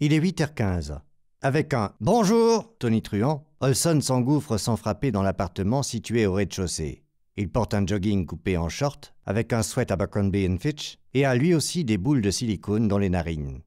Il est 8h15. Avec un Bonjour Tony truant, Olson s'engouffre sans frapper dans l'appartement situé au rez-de-chaussée. Il porte un jogging coupé en short, avec un sweat à Abercrombie Fitch, et a lui aussi des boules de silicone dans les narines.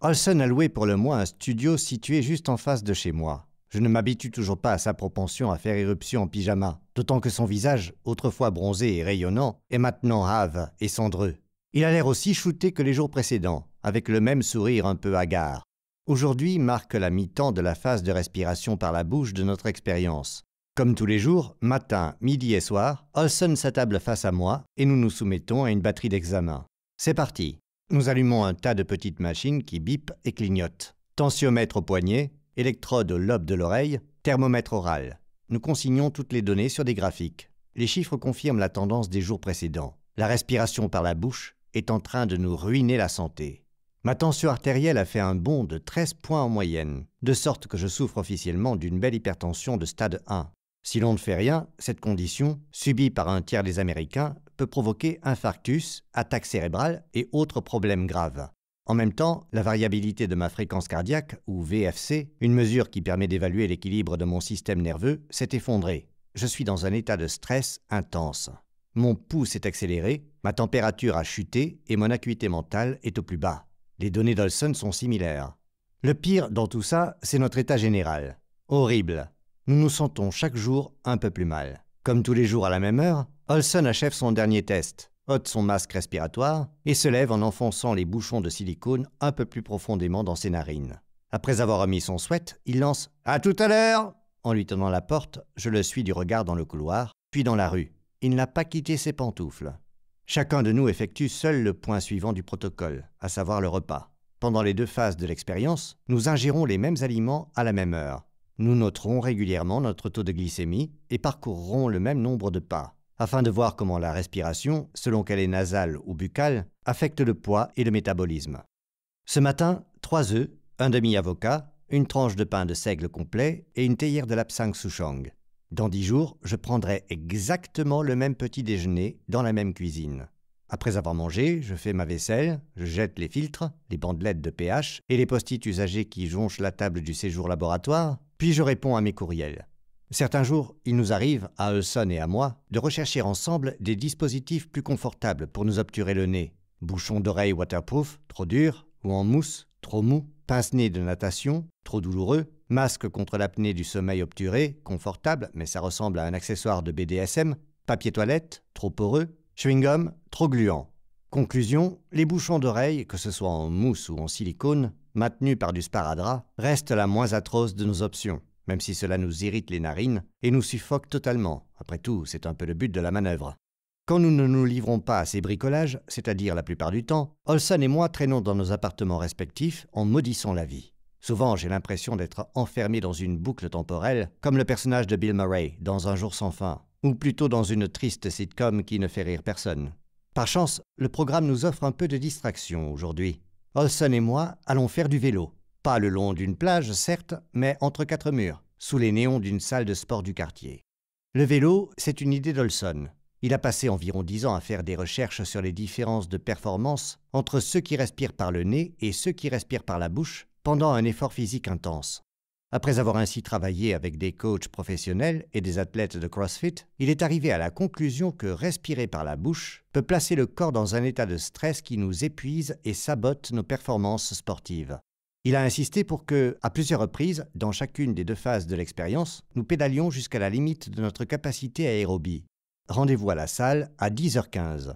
Olson a loué pour le moins un studio situé juste en face de chez moi. Je ne m'habitue toujours pas à sa propension à faire éruption en pyjama, d'autant que son visage, autrefois bronzé et rayonnant, est maintenant hâve et cendreux. Il a l'air aussi shooté que les jours précédents, avec le même sourire un peu hagard. Aujourd'hui marque la mi-temps de la phase de respiration par la bouche de notre expérience. Comme tous les jours, matin, midi et soir, Olson s'attable face à moi et nous nous soumettons à une batterie d'examen. C'est parti. Nous allumons un tas de petites machines qui bipent et clignotent. Tensiomètre au poignet, électrode au lobe de l'oreille, thermomètre oral. Nous consignons toutes les données sur des graphiques. Les chiffres confirment la tendance des jours précédents. La respiration par la bouche est en train de nous ruiner la santé. Ma tension artérielle a fait un bond de 13 points en moyenne, de sorte que je souffre officiellement d'une belle hypertension de stade 1. Si l'on ne fait rien, cette condition, subie par un tiers des Américains, peut provoquer infarctus, attaque cérébrale et autres problèmes graves. En même temps, la variabilité de ma fréquence cardiaque, ou VFC, une mesure qui permet d'évaluer l'équilibre de mon système nerveux, s'est effondrée. Je suis dans un état de stress intense. Mon pouls est accéléré, ma température a chuté et mon acuité mentale est au plus bas. Les données d'Olson sont similaires. Le pire dans tout ça, c'est notre état général. Horrible. Nous nous sentons chaque jour un peu plus mal. Comme tous les jours à la même heure, Olson achève son dernier test, ôte son masque respiratoire et se lève en enfonçant les bouchons de silicone un peu plus profondément dans ses narines. Après avoir remis son sweat, il lance À tout à l'heure En lui tenant la porte, je le suis du regard dans le couloir, puis dans la rue. Il n'a pas quitté ses pantoufles. Chacun de nous effectue seul le point suivant du protocole, à savoir le repas. Pendant les deux phases de l'expérience, nous ingérons les mêmes aliments à la même heure. Nous noterons régulièrement notre taux de glycémie et parcourrons le même nombre de pas, afin de voir comment la respiration, selon qu'elle est nasale ou buccale, affecte le poids et le métabolisme. Ce matin, trois œufs, un demi-avocat, une tranche de pain de seigle complet et une théière de lapsang souchang dans dix jours, je prendrai exactement le même petit déjeuner dans la même cuisine. Après avoir mangé, je fais ma vaisselle, je jette les filtres, les bandelettes de pH et les post-it usagés qui jonchent la table du séjour laboratoire, puis je réponds à mes courriels. Certains jours, il nous arrive, à Eusson et à moi, de rechercher ensemble des dispositifs plus confortables pour nous obturer le nez. Bouchons d'oreille waterproof, trop dur, ou en mousse, trop mou, pince-nez de natation, trop douloureux, Masque contre l'apnée du sommeil obturé, confortable, mais ça ressemble à un accessoire de BDSM. Papier toilette, trop poreux. Chewing-gum, trop gluant. Conclusion, les bouchons d'oreilles, que ce soit en mousse ou en silicone, maintenus par du sparadrap, restent la moins atroce de nos options, même si cela nous irrite les narines et nous suffoque totalement. Après tout, c'est un peu le but de la manœuvre. Quand nous ne nous livrons pas à ces bricolages, c'est-à-dire la plupart du temps, Olson et moi traînons dans nos appartements respectifs en maudissant la vie. Souvent, j'ai l'impression d'être enfermé dans une boucle temporelle, comme le personnage de Bill Murray dans Un jour sans fin, ou plutôt dans une triste sitcom qui ne fait rire personne. Par chance, le programme nous offre un peu de distraction aujourd'hui. Olson et moi allons faire du vélo. Pas le long d'une plage, certes, mais entre quatre murs, sous les néons d'une salle de sport du quartier. Le vélo, c'est une idée d'Olson. Il a passé environ dix ans à faire des recherches sur les différences de performance entre ceux qui respirent par le nez et ceux qui respirent par la bouche, pendant un effort physique intense. Après avoir ainsi travaillé avec des coachs professionnels et des athlètes de CrossFit, il est arrivé à la conclusion que respirer par la bouche peut placer le corps dans un état de stress qui nous épuise et sabote nos performances sportives. Il a insisté pour que, à plusieurs reprises, dans chacune des deux phases de l'expérience, nous pédalions jusqu'à la limite de notre capacité aérobie. Rendez-vous à la salle à 10h15.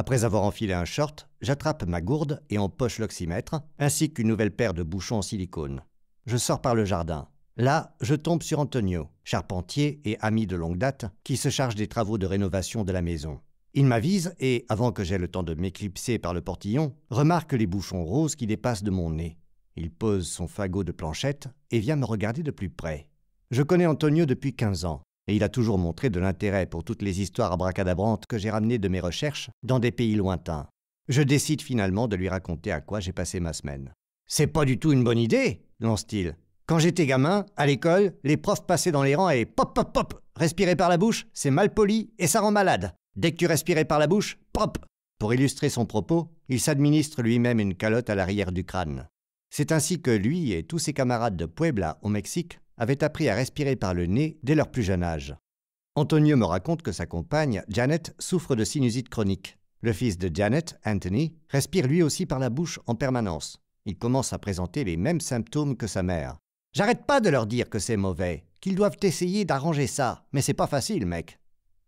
Après avoir enfilé un short, j'attrape ma gourde et empoche l'oxymètre, ainsi qu'une nouvelle paire de bouchons en silicone. Je sors par le jardin. Là, je tombe sur Antonio, charpentier et ami de longue date, qui se charge des travaux de rénovation de la maison. Il m'avise et, avant que j'aie le temps de m'éclipser par le portillon, remarque les bouchons roses qui dépassent de mon nez. Il pose son fagot de planchette et vient me regarder de plus près. Je connais Antonio depuis 15 ans il a toujours montré de l'intérêt pour toutes les histoires abracadabrantes que j'ai ramenées de mes recherches dans des pays lointains. Je décide finalement de lui raconter à quoi j'ai passé ma semaine. C'est pas du tout une bonne idée, lance-t-il. Quand j'étais gamin, à l'école, les profs passaient dans les rangs et pop pop pop, respirer par la bouche, c'est mal poli et ça rend malade. Dès que tu respirais par la bouche, pop Pour illustrer son propos, il s'administre lui-même une calotte à l'arrière du crâne. C'est ainsi que lui et tous ses camarades de Puebla, au Mexique, avaient appris à respirer par le nez dès leur plus jeune âge. Antonio me raconte que sa compagne, Janet, souffre de sinusite chronique. Le fils de Janet, Anthony, respire lui aussi par la bouche en permanence. Il commence à présenter les mêmes symptômes que sa mère. J'arrête pas de leur dire que c'est mauvais, qu'ils doivent essayer d'arranger ça, mais c'est pas facile, mec.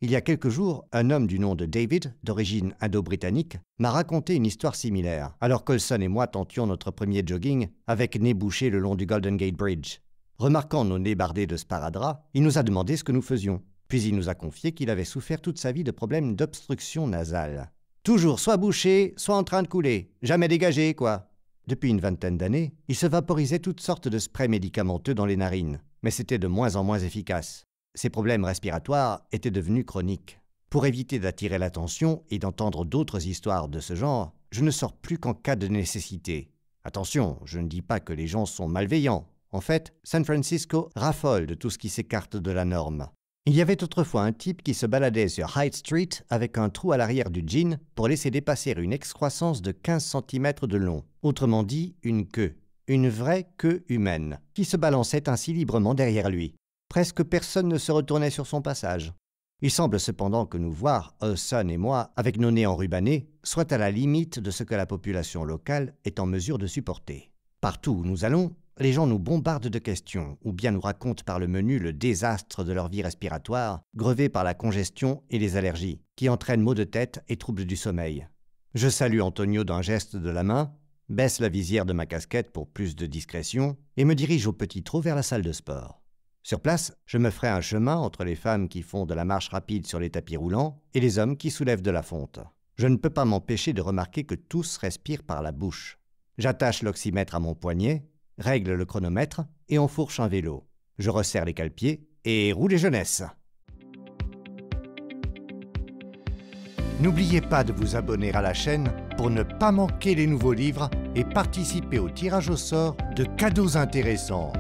Il y a quelques jours, un homme du nom de David, d'origine indo-britannique, m'a raconté une histoire similaire, alors Colson et moi tentions notre premier jogging avec nez bouché le long du Golden Gate Bridge. Remarquant nos nez bardés de sparadrap, il nous a demandé ce que nous faisions. Puis il nous a confié qu'il avait souffert toute sa vie de problèmes d'obstruction nasale. Toujours soit bouché, soit en train de couler. Jamais dégagé, quoi. Depuis une vingtaine d'années, il se vaporisait toutes sortes de sprays médicamenteux dans les narines, mais c'était de moins en moins efficace. Ses problèmes respiratoires étaient devenus chroniques. Pour éviter d'attirer l'attention et d'entendre d'autres histoires de ce genre, je ne sors plus qu'en cas de nécessité. Attention, je ne dis pas que les gens sont malveillants, en fait, San Francisco raffole de tout ce qui s'écarte de la norme. Il y avait autrefois un type qui se baladait sur Hyde Street avec un trou à l'arrière du jean pour laisser dépasser une excroissance de 15 cm de long, autrement dit une queue, une vraie queue humaine, qui se balançait ainsi librement derrière lui. Presque personne ne se retournait sur son passage. Il semble cependant que nous voir, Olson et moi, avec nos nez enrubannés, soit à la limite de ce que la population locale est en mesure de supporter. Partout où nous allons, les gens nous bombardent de questions ou bien nous racontent par le menu le désastre de leur vie respiratoire, grevée par la congestion et les allergies, qui entraînent maux de tête et troubles du sommeil. Je salue Antonio d'un geste de la main, baisse la visière de ma casquette pour plus de discrétion et me dirige au petit trou vers la salle de sport. Sur place, je me ferai un chemin entre les femmes qui font de la marche rapide sur les tapis roulants et les hommes qui soulèvent de la fonte. Je ne peux pas m'empêcher de remarquer que tous respirent par la bouche. J'attache l'oxymètre à mon poignet règle le chronomètre et enfourche un vélo. Je resserre les calepiers et roule les jeunesses. N'oubliez pas de vous abonner à la chaîne pour ne pas manquer les nouveaux livres et participer au tirage au sort de cadeaux intéressants.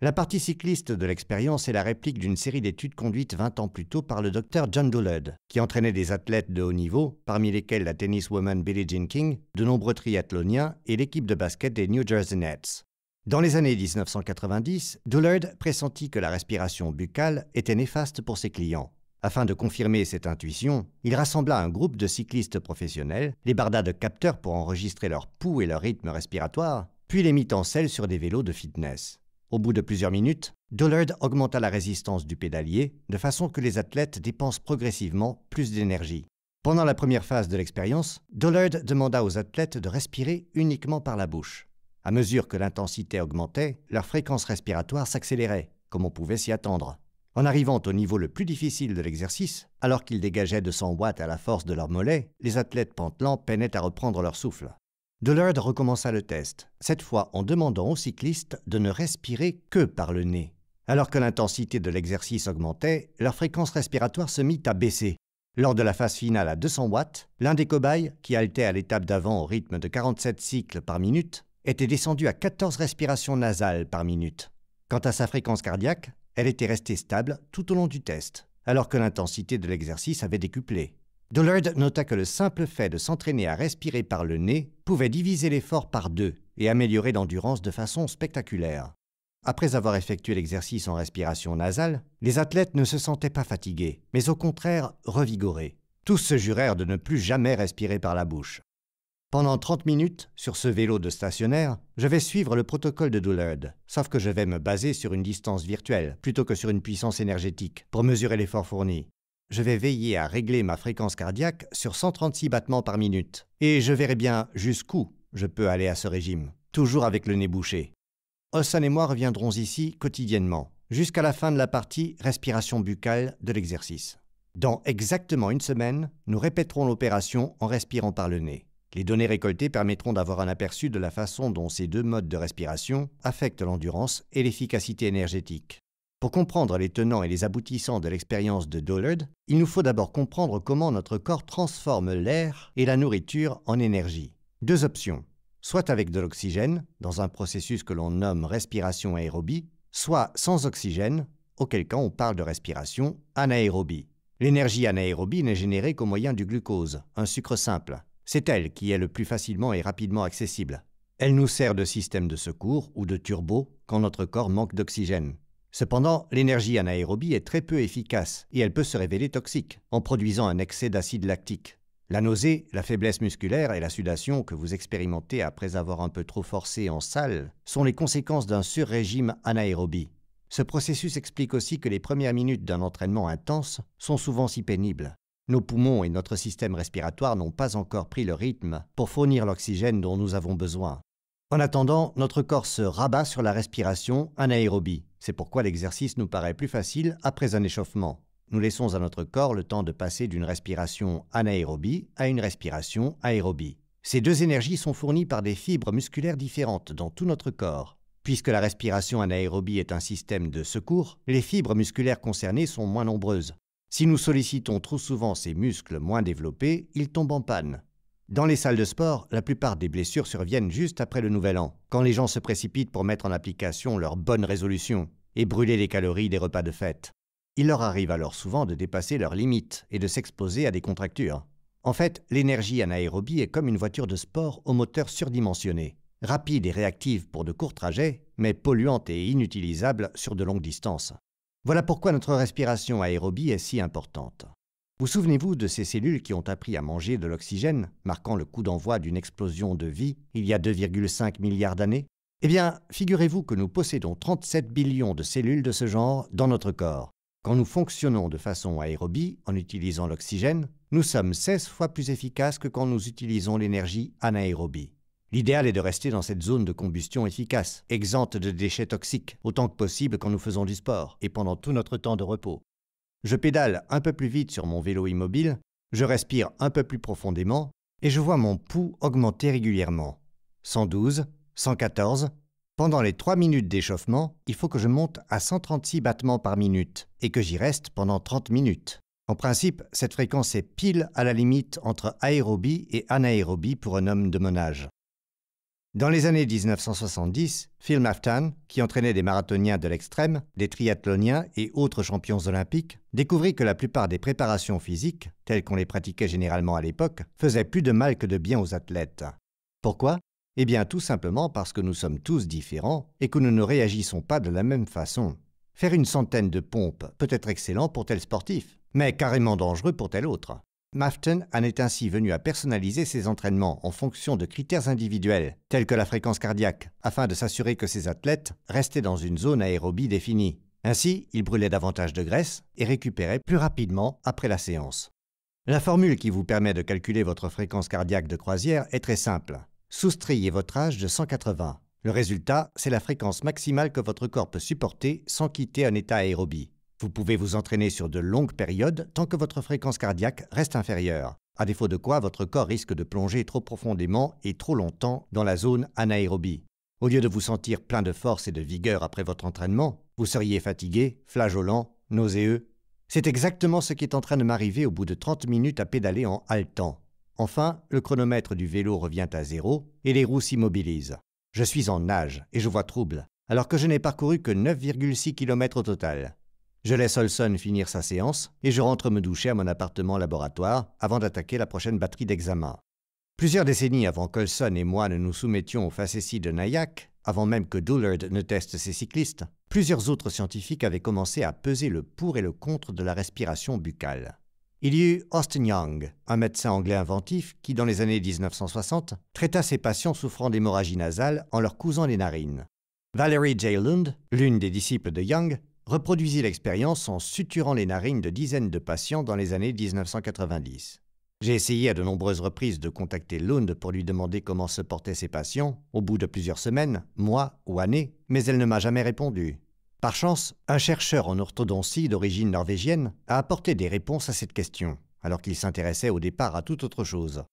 La partie cycliste de l'expérience est la réplique d'une série d'études conduites 20 ans plus tôt par le docteur John Dullard, qui entraînait des athlètes de haut niveau, parmi lesquels la tenniswoman Billie Jean King, de nombreux triathloniens et l'équipe de basket des New Jersey Nets. Dans les années 1990, Dullard pressentit que la respiration buccale était néfaste pour ses clients. Afin de confirmer cette intuition, il rassembla un groupe de cyclistes professionnels, les barda de capteurs pour enregistrer leur pouls et leur rythme respiratoire, puis les mit en selle sur des vélos de fitness. Au bout de plusieurs minutes, Dollard augmenta la résistance du pédalier de façon que les athlètes dépensent progressivement plus d'énergie. Pendant la première phase de l'expérience, Dollard demanda aux athlètes de respirer uniquement par la bouche. À mesure que l'intensité augmentait, leur fréquence respiratoire s'accélérait, comme on pouvait s'y attendre. En arrivant au niveau le plus difficile de l'exercice, alors qu'ils dégageaient de 100 watts à la force de leurs mollets, les athlètes pantelants peinaient à reprendre leur souffle. Dullard recommença le test, cette fois en demandant aux cyclistes de ne respirer que par le nez. Alors que l'intensité de l'exercice augmentait, leur fréquence respiratoire se mit à baisser. Lors de la phase finale à 200 watts, l'un des cobayes, qui haletait à l'étape d'avant au rythme de 47 cycles par minute, était descendu à 14 respirations nasales par minute. Quant à sa fréquence cardiaque, elle était restée stable tout au long du test, alors que l'intensité de l'exercice avait décuplé. Dullard nota que le simple fait de s'entraîner à respirer par le nez pouvait diviser l'effort par deux et améliorer l'endurance de façon spectaculaire. Après avoir effectué l'exercice en respiration nasale, les athlètes ne se sentaient pas fatigués, mais au contraire revigorés. Tous se jurèrent de ne plus jamais respirer par la bouche. Pendant 30 minutes, sur ce vélo de stationnaire, je vais suivre le protocole de Dullard, sauf que je vais me baser sur une distance virtuelle plutôt que sur une puissance énergétique pour mesurer l'effort fourni je vais veiller à régler ma fréquence cardiaque sur 136 battements par minute, et je verrai bien jusqu'où je peux aller à ce régime, toujours avec le nez bouché. Ossan et moi reviendrons ici quotidiennement, jusqu'à la fin de la partie respiration buccale de l'exercice. Dans exactement une semaine, nous répéterons l'opération en respirant par le nez. Les données récoltées permettront d'avoir un aperçu de la façon dont ces deux modes de respiration affectent l'endurance et l'efficacité énergétique. Pour comprendre les tenants et les aboutissants de l'expérience de Dollard, il nous faut d'abord comprendre comment notre corps transforme l'air et la nourriture en énergie. Deux options, soit avec de l'oxygène, dans un processus que l'on nomme respiration aérobie, soit sans oxygène, auquel cas on parle de respiration anaérobie. L'énergie anaérobie n'est générée qu'au moyen du glucose, un sucre simple. C'est elle qui est le plus facilement et rapidement accessible. Elle nous sert de système de secours ou de turbo quand notre corps manque d'oxygène. Cependant, l'énergie anaérobie est très peu efficace et elle peut se révéler toxique en produisant un excès d'acide lactique. La nausée, la faiblesse musculaire et la sudation que vous expérimentez après avoir un peu trop forcé en salle sont les conséquences d'un sur-régime anaérobie. Ce processus explique aussi que les premières minutes d'un entraînement intense sont souvent si pénibles. Nos poumons et notre système respiratoire n'ont pas encore pris le rythme pour fournir l'oxygène dont nous avons besoin. En attendant, notre corps se rabat sur la respiration anaérobie. C'est pourquoi l'exercice nous paraît plus facile après un échauffement. Nous laissons à notre corps le temps de passer d'une respiration anaérobie à une respiration aérobie. Ces deux énergies sont fournies par des fibres musculaires différentes dans tout notre corps. Puisque la respiration anaérobie est un système de secours, les fibres musculaires concernées sont moins nombreuses. Si nous sollicitons trop souvent ces muscles moins développés, ils tombent en panne. Dans les salles de sport, la plupart des blessures surviennent juste après le Nouvel An, quand les gens se précipitent pour mettre en application leurs bonnes résolutions et brûler les calories des repas de fête. Il leur arrive alors souvent de dépasser leurs limites et de s'exposer à des contractures. En fait, l'énergie anaérobie est comme une voiture de sport au moteur surdimensionné, rapide et réactive pour de courts trajets, mais polluante et inutilisable sur de longues distances. Voilà pourquoi notre respiration aérobie est si importante. Vous souvenez-vous de ces cellules qui ont appris à manger de l'oxygène, marquant le coup d'envoi d'une explosion de vie il y a 2,5 milliards d'années Eh bien, figurez-vous que nous possédons 37 billions de cellules de ce genre dans notre corps. Quand nous fonctionnons de façon aérobie en utilisant l'oxygène, nous sommes 16 fois plus efficaces que quand nous utilisons l'énergie anaérobie. L'idéal est de rester dans cette zone de combustion efficace, exempte de déchets toxiques, autant que possible quand nous faisons du sport et pendant tout notre temps de repos je pédale un peu plus vite sur mon vélo immobile, je respire un peu plus profondément et je vois mon pouls augmenter régulièrement. 112, 114. Pendant les 3 minutes d'échauffement, il faut que je monte à 136 battements par minute et que j'y reste pendant 30 minutes. En principe, cette fréquence est pile à la limite entre aérobie et anaérobie pour un homme de mon âge. Dans les années 1970, Phil Maftan, qui entraînait des marathoniens de l'extrême, des triathloniens et autres champions olympiques, découvrit que la plupart des préparations physiques, telles qu'on les pratiquait généralement à l'époque, faisaient plus de mal que de bien aux athlètes. Pourquoi Eh bien tout simplement parce que nous sommes tous différents et que nous ne réagissons pas de la même façon. Faire une centaine de pompes peut être excellent pour tel sportif, mais carrément dangereux pour tel autre. Mafton en est ainsi venu à personnaliser ses entraînements en fonction de critères individuels, tels que la fréquence cardiaque, afin de s'assurer que ses athlètes restaient dans une zone aérobie définie. Ainsi, ils brûlaient davantage de graisse et récupéraient plus rapidement après la séance. La formule qui vous permet de calculer votre fréquence cardiaque de croisière est très simple. Soustrayez votre âge de 180. Le résultat, c'est la fréquence maximale que votre corps peut supporter sans quitter un état aérobie. Vous pouvez vous entraîner sur de longues périodes tant que votre fréquence cardiaque reste inférieure, à défaut de quoi votre corps risque de plonger trop profondément et trop longtemps dans la zone anaérobie. Au lieu de vous sentir plein de force et de vigueur après votre entraînement, vous seriez fatigué, flageolant, nauséeux. C'est exactement ce qui est en train de m'arriver au bout de 30 minutes à pédaler en haletant. Enfin, le chronomètre du vélo revient à zéro et les roues s'immobilisent. Je suis en nage et je vois trouble, alors que je n'ai parcouru que 9,6 km au total. Je laisse Olson finir sa séance et je rentre me doucher à mon appartement laboratoire avant d'attaquer la prochaine batterie d'examen. Plusieurs décennies avant qu'Olson et moi ne nous soumettions aux facéties de Nayak, avant même que Doolard ne teste ses cyclistes, plusieurs autres scientifiques avaient commencé à peser le pour et le contre de la respiration buccale. Il y eut Austin Young, un médecin anglais inventif qui, dans les années 1960, traita ses patients souffrant d'hémorragie nasale en leur cousant les narines. Valerie J. l'une des disciples de Young, reproduisit l'expérience en suturant les narines de dizaines de patients dans les années 1990. J'ai essayé à de nombreuses reprises de contacter Lund pour lui demander comment se portaient ses patients, au bout de plusieurs semaines, mois ou années, mais elle ne m'a jamais répondu. Par chance, un chercheur en orthodontie d'origine norvégienne a apporté des réponses à cette question, alors qu'il s'intéressait au départ à toute autre chose.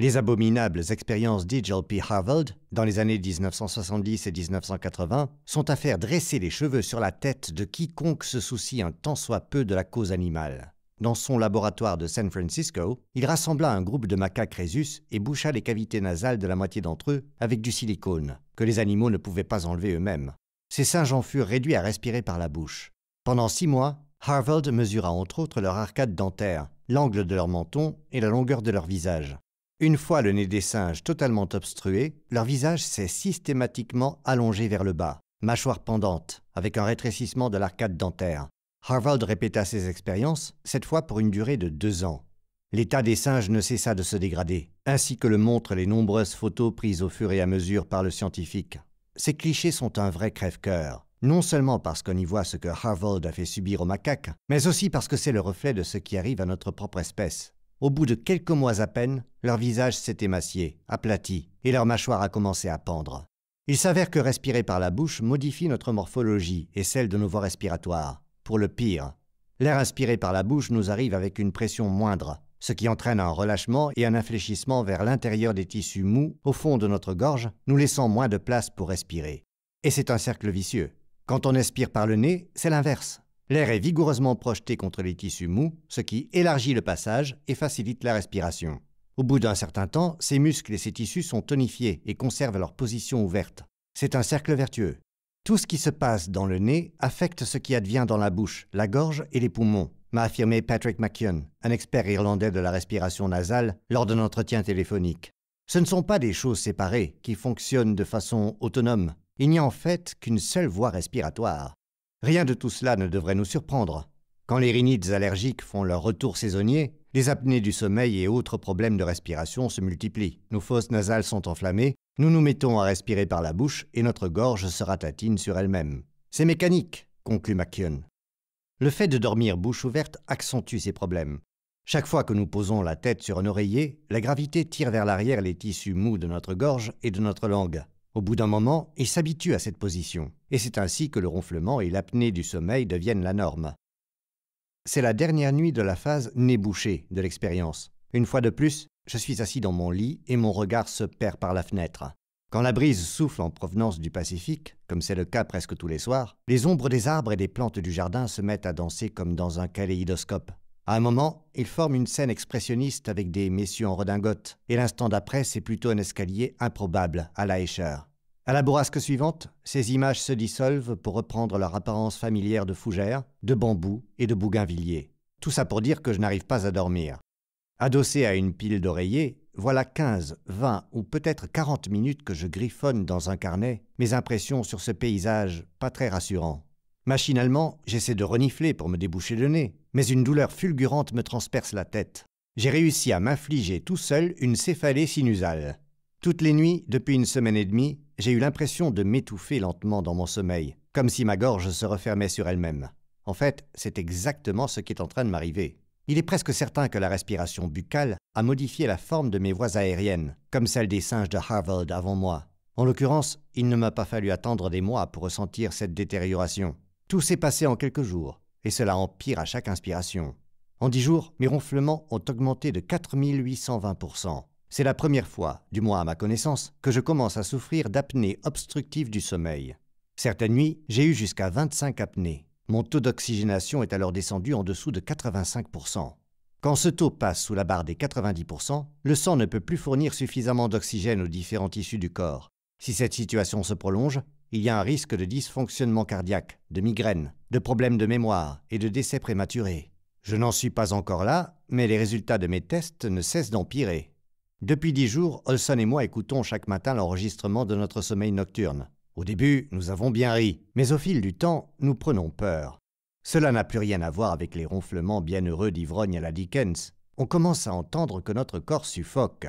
Les abominables expériences P. Harvard dans les années 1970 et 1980 sont à faire dresser les cheveux sur la tête de quiconque se soucie un tant soit peu de la cause animale. Dans son laboratoire de San Francisco, il rassembla un groupe de macaques rhesus et boucha les cavités nasales de la moitié d'entre eux avec du silicone, que les animaux ne pouvaient pas enlever eux-mêmes. Ces singes en furent réduits à respirer par la bouche. Pendant six mois, Harvard mesura entre autres leur arcade dentaire, l'angle de leur menton et la longueur de leur visage. Une fois le nez des singes totalement obstrué, leur visage s'est systématiquement allongé vers le bas, mâchoire pendante, avec un rétrécissement de l'arcade dentaire. Harvard répéta ses expériences, cette fois pour une durée de deux ans. L'état des singes ne cessa de se dégrader, ainsi que le montrent les nombreuses photos prises au fur et à mesure par le scientifique. Ces clichés sont un vrai crève-cœur, non seulement parce qu'on y voit ce que Harvard a fait subir aux macaques, mais aussi parce que c'est le reflet de ce qui arrive à notre propre espèce. Au bout de quelques mois à peine, leur visage s'est émacié, aplati, et leur mâchoire a commencé à pendre. Il s'avère que respirer par la bouche modifie notre morphologie et celle de nos voies respiratoires, pour le pire. L'air inspiré par la bouche nous arrive avec une pression moindre, ce qui entraîne un relâchement et un infléchissement vers l'intérieur des tissus mous au fond de notre gorge, nous laissant moins de place pour respirer. Et c'est un cercle vicieux. Quand on expire par le nez, c'est l'inverse. L'air est vigoureusement projeté contre les tissus mous, ce qui élargit le passage et facilite la respiration. Au bout d'un certain temps, ces muscles et ces tissus sont tonifiés et conservent leur position ouverte. C'est un cercle vertueux. Tout ce qui se passe dans le nez affecte ce qui advient dans la bouche, la gorge et les poumons, m'a affirmé Patrick McKeon, un expert irlandais de la respiration nasale, lors d'un entretien téléphonique. Ce ne sont pas des choses séparées qui fonctionnent de façon autonome. Il n'y a en fait qu'une seule voie respiratoire. Rien de tout cela ne devrait nous surprendre. Quand les rhinites allergiques font leur retour saisonnier, les apnées du sommeil et autres problèmes de respiration se multiplient. Nos fosses nasales sont enflammées, nous nous mettons à respirer par la bouche et notre gorge se ratatine sur elle-même. C'est mécanique, conclut McKeon. Le fait de dormir bouche ouverte accentue ces problèmes. Chaque fois que nous posons la tête sur un oreiller, la gravité tire vers l'arrière les tissus mous de notre gorge et de notre langue. Au bout d'un moment, il s'habitue à cette position, et c'est ainsi que le ronflement et l'apnée du sommeil deviennent la norme. C'est la dernière nuit de la phase nébouchée de l'expérience. Une fois de plus, je suis assis dans mon lit et mon regard se perd par la fenêtre. Quand la brise souffle en provenance du Pacifique, comme c'est le cas presque tous les soirs, les ombres des arbres et des plantes du jardin se mettent à danser comme dans un kaléidoscope. À un moment, ils forment une scène expressionniste avec des messieurs en redingote, et l'instant d'après, c'est plutôt un escalier improbable à la écheur. À la bourrasque suivante, ces images se dissolvent pour reprendre leur apparence familière de fougères, de bambous et de bougainvilliers. Tout ça pour dire que je n'arrive pas à dormir. Adossé à une pile d'oreillers, voilà 15, 20 ou peut-être 40 minutes que je griffonne dans un carnet mes impressions sur ce paysage pas très rassurant. Machinalement, j'essaie de renifler pour me déboucher le nez, mais une douleur fulgurante me transperce la tête. J'ai réussi à m'infliger tout seul une céphalée sinusale. Toutes les nuits, depuis une semaine et demie, j'ai eu l'impression de m'étouffer lentement dans mon sommeil, comme si ma gorge se refermait sur elle-même. En fait, c'est exactement ce qui est en train de m'arriver. Il est presque certain que la respiration buccale a modifié la forme de mes voies aériennes, comme celle des singes de Harvard avant moi. En l'occurrence, il ne m'a pas fallu attendre des mois pour ressentir cette détérioration. Tout s'est passé en quelques jours, et cela empire à chaque inspiration. En dix jours, mes ronflements ont augmenté de 4820%. C'est la première fois, du moins à ma connaissance, que je commence à souffrir d'apnée obstructive du sommeil. Certaines nuits, j'ai eu jusqu'à 25 apnées. Mon taux d'oxygénation est alors descendu en dessous de 85%. Quand ce taux passe sous la barre des 90%, le sang ne peut plus fournir suffisamment d'oxygène aux différents tissus du corps. Si cette situation se prolonge, il y a un risque de dysfonctionnement cardiaque, de migraine, de problèmes de mémoire et de décès prématurés. Je n'en suis pas encore là, mais les résultats de mes tests ne cessent d'empirer. Depuis dix jours, Olson et moi écoutons chaque matin l'enregistrement de notre sommeil nocturne. Au début, nous avons bien ri, mais au fil du temps, nous prenons peur. Cela n'a plus rien à voir avec les ronflements bienheureux d'ivrogne à la Dickens. On commence à entendre que notre corps suffoque.